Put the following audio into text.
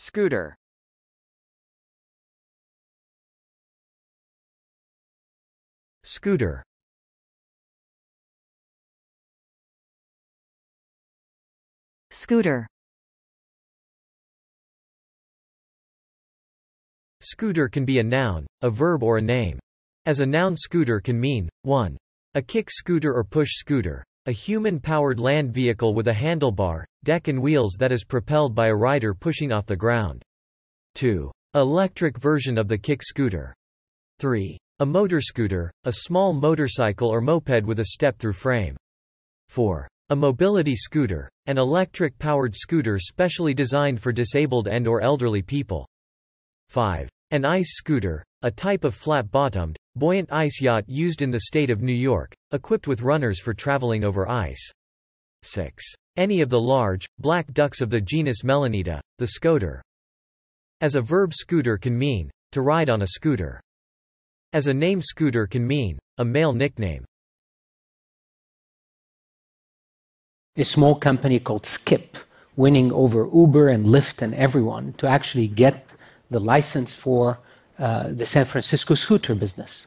Scooter Scooter Scooter Scooter can be a noun, a verb or a name. As a noun scooter can mean, 1. A kick scooter or push scooter, a human-powered land vehicle with a handlebar, deck and wheels that is propelled by a rider pushing off the ground. 2. Electric version of the kick scooter. 3. A motor scooter, a small motorcycle or moped with a step-through frame. 4. A mobility scooter, an electric-powered scooter specially designed for disabled and or elderly people. 5. An ice scooter, a type of flat-bottomed, buoyant ice yacht used in the state of New York, equipped with runners for traveling over ice. 6. Any of the large, black ducks of the genus Melanita, the scoter. As a verb scooter can mean, to ride on a scooter. As a name scooter can mean, a male nickname. A small company called Skip, winning over Uber and Lyft and everyone to actually get the license for uh, the San Francisco scooter business.